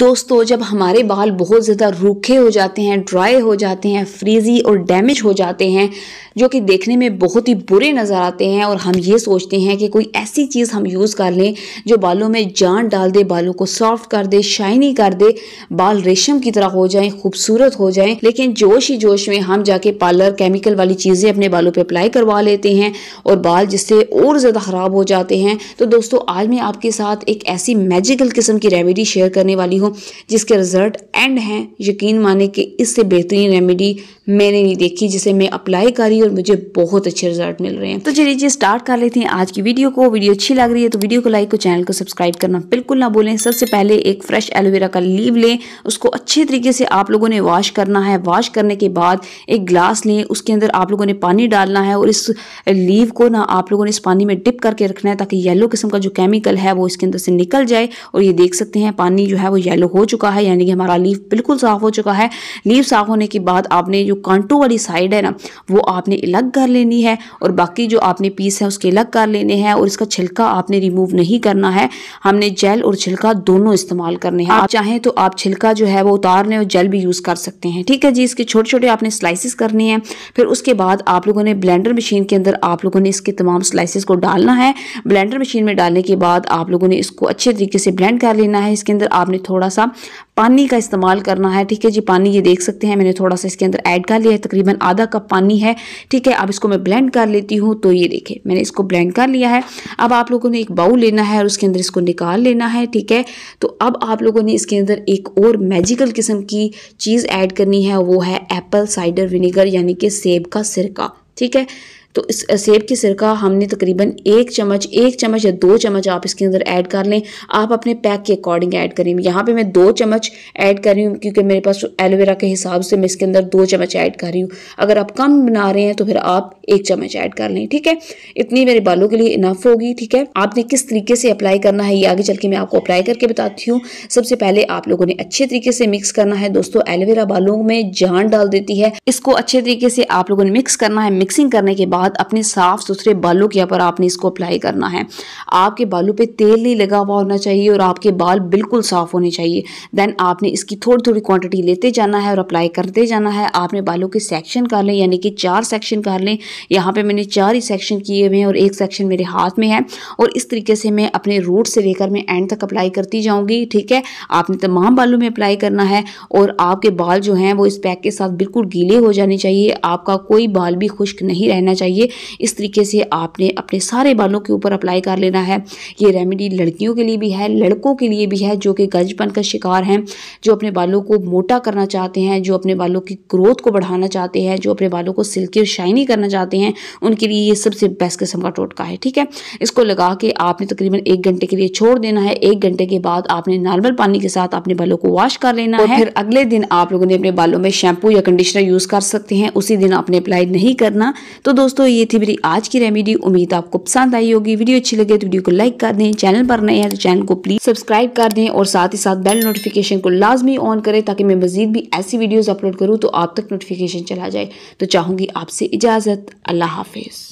दोस्तों जब हमारे बाल बहुत ज़्यादा रूखे हो जाते हैं ड्राई हो जाते हैं फ्रीजी और डैमेज हो जाते हैं जो कि देखने में बहुत ही बुरे नज़र आते हैं और हम ये सोचते हैं कि कोई ऐसी चीज़ हम यूज़ कर लें जो बालों में जान डाल दे बालों को सॉफ्ट कर दे शाइनी कर दे बाल रेशम की तरह हो जाए खूबसूरत हो जाए लेकिन जोश ही जोश में हम जाके पार्लर केमिकल वाली चीज़ें अपने बालों पर अप्लाई करवा लेते हैं और बाल जिससे और ज़्यादा ख़राब हो जाते हैं तो दोस्तों आज मैं आपके साथ एक ऐसी मैजिकल किस्म की रेमेडी शेयर करने वाली हो जिसके रिज़ल्ट एंड हैं यकीन माने कि इससे बेहतरीन रेमेडी मैंने नहीं देखी जिसे मैं अप्लाई करी और मुझे बहुत अच्छे रिजल्ट मिल रहे हैं तो चलिए जी स्टार्ट कर लेते हैं आज की वीडियो को वीडियो अच्छी लग रही है तो वीडियो को लाइक और चैनल को सब्सक्राइब करना बिल्कुल ना भूलें सबसे पहले एक फ्रेश एलोवेरा का लीव लें उसको अच्छे तरीके से आप लोगों ने वॉश करना है वॉश करने के बाद एक ग्लास लें उसके अंदर आप लोगों ने पानी डालना है और इस लीव को ना आप लोगों ने इस पानी में डिप करके रखना है ताकि येलो किस्म का जो केमिकल है वो इसके अंदर से निकल जाए और ये देख सकते हैं पानी जो है वो येलो हो चुका है यानी कि हमारा लीफ बिल्कुल साफ़ हो चुका है लीफ साफ़ होने के बाद आपने जो कांटो वाली साइड है ना वो आपने अलग कर लेनी है और बाकी जो आपने पीस है उसके अलग कर लेने हैं और इसका छिलका आपने रिमूव नहीं करना है हमने जेल और छिलका दोनों इस्तेमाल करने हैं आप चाहें तो आप छिलका जो है वो उतारने और जेल भी यूज़ कर सकते हैं ठीक है जी इसके छोटे छोटे आपने स्लाइसिस करने हैं फिर उसके बाद आप लोगों ने ब्लेंडर मशीन के अंदर आप लोगों ने इसके तमाम स्लाइसिस को डालना है ब्लेंडर मशीन में डालने के बाद आप लोगों ने इसको अच्छे तरीके से ब्लेंड कर लेना है इसके अंदर आपने थोड़ा थोड़ा सा पानी का इस्तेमाल करना है ठीक है जी पानी ये देख सकते हैं मैंने थोड़ा सा इसके अंदर ऐड कर लिया है तकरीबन आधा कप पानी है ठीक है अब इसको मैं ब्लेंड कर लेती हूँ तो ये देखें मैंने इसको ब्लेंड कर लिया है अब आप लोगों ने एक बाउल लेना है और उसके अंदर इसको निकाल लेना है ठीक है तो अब आप लोगों ने इसके अंदर एक और मैजिकल किस्म की चीज़ ऐड करनी है वो है एप्पल साइडर विनेगर यानी कि सेब का सिरका ठीक है तो इस सेब की सिरका हमने तकरीबन एक चम्मच एक चम्मच या दो चम्मच आप इसके अंदर ऐड कर लें आप अपने पैक के अकॉर्डिंग ऐड करें यहाँ पे मैं दो चम्मच ऐड कर रही हूँ क्योंकि मेरे पास एलोवेरा के हिसाब से मैं इसके अंदर दो चम्मच ऐड कर रही हूँ अगर आप कम बना रहे हैं तो फिर आप एक चम्मच ऐड कर लें ठीक है इतनी मेरे बालों के लिए इनफ होगी ठीक है आपने किस तरीके से अप्लाई करना है ये आगे चल के मैं आपको अप्लाई करके बताती हूँ सबसे पहले आप लोगों ने अच्छे तरीके से मिक्स करना है दोस्तों एलोवेरा बालों में जान डाल देती है इसको अच्छे तरीके से आप लोगों ने मिक्स करना है मिक्सिंग करने के बाद बाद अपने साफ़ सुथरे बालों के ऊपर आपने इसको अप्लाई करना है आपके बालों पे तेल नहीं लगा हुआ होना चाहिए और आपके बाल बिल्कुल साफ़ होने चाहिए देन आपने इसकी थोड़ी थोड़ी क्वांटिटी लेते जाना है और अप्लाई करते जाना है आपने बालों के सेक्शन कर लें यानी कि चार सेक्शन कर लें यहाँ पर मैंने चार ही सेक्शन किए हुए हैं और एक सेक्शन मेरे हाथ में है और इस तरीके से मैं अपने रूट से लेकर मैं एंड तक अप्लाई करती जाऊँगी ठीक है आपने तमाम बालों में अप्लाई करना है और आपके बाल जो हैं वो इस पैक के साथ बिल्कुल गीले हो जाने चाहिए आपका कोई बाल भी खुश्क नहीं रहना चाहिए चाहिए इस तरीके से आपने अपने सारे बालों के ऊपर अप्लाई कर लेना है ये रेमेडी लड़कियों के लिए भी है लड़कों के लिए भी है जो कि गंजपन का शिकार हैं जो अपने बालों को मोटा करना चाहते हैं जो अपने बालों की ग्रोथ को बढ़ाना चाहते हैं जो अपने बालों को सिल्की और शाइनी करना चाहते हैं उनके लिए ये सबसे बेस्ट किस्म का टोटका है ठीक है इसको लगा के आपने तकरीबन एक घंटे के लिए छोड़ देना है एक घंटे के बाद आपने नॉर्मल पानी के साथ अपने बालों को वॉश कर लेना है फिर अगले दिन आप लोगों ने अपने बालों में शैम्पू या कंडीशनर यूज़ कर सकते हैं उसी दिन आपने अप्लाई नहीं करना तो दोस्तों दोस्तों ये थी मेरी आज की रेमेडी उम्मीद आपको पसंद आई होगी वीडियो अच्छी लगे तो वीडियो को लाइक कर दें चैनल पर नए हैं तो चैनल को प्लीज सब्सक्राइब कर दें और साथ ही साथ बेल नोटिफिकेशन को लाजमी ऑन करें ताकि मैं मजीद भी ऐसी वीडियोज़ अपलोड करूँ तो आप तक नोटिफिकेशन चला जाए तो चाहूँगी आपसे इजाज़त अल्लाह हाफिज़